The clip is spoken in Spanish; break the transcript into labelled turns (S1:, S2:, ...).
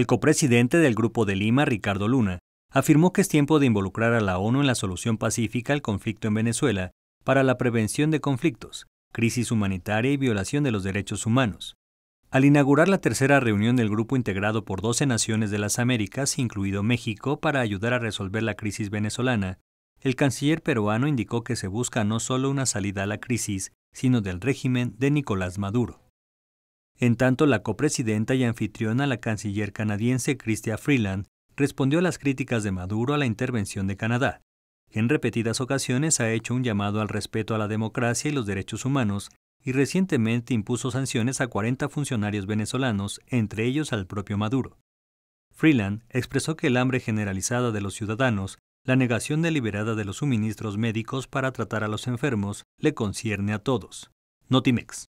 S1: El copresidente del Grupo de Lima, Ricardo Luna, afirmó que es tiempo de involucrar a la ONU en la solución pacífica al conflicto en Venezuela para la prevención de conflictos, crisis humanitaria y violación de los derechos humanos. Al inaugurar la tercera reunión del grupo integrado por 12 naciones de las Américas, incluido México, para ayudar a resolver la crisis venezolana, el canciller peruano indicó que se busca no solo una salida a la crisis, sino del régimen de Nicolás Maduro. En tanto, la copresidenta y anfitriona, la canciller canadiense Chrystia Freeland, respondió a las críticas de Maduro a la intervención de Canadá, que en repetidas ocasiones ha hecho un llamado al respeto a la democracia y los derechos humanos y recientemente impuso sanciones a 40 funcionarios venezolanos, entre ellos al propio Maduro. Freeland expresó que el hambre generalizada de los ciudadanos, la negación deliberada de los suministros médicos para tratar a los enfermos, le concierne a todos. Notimex.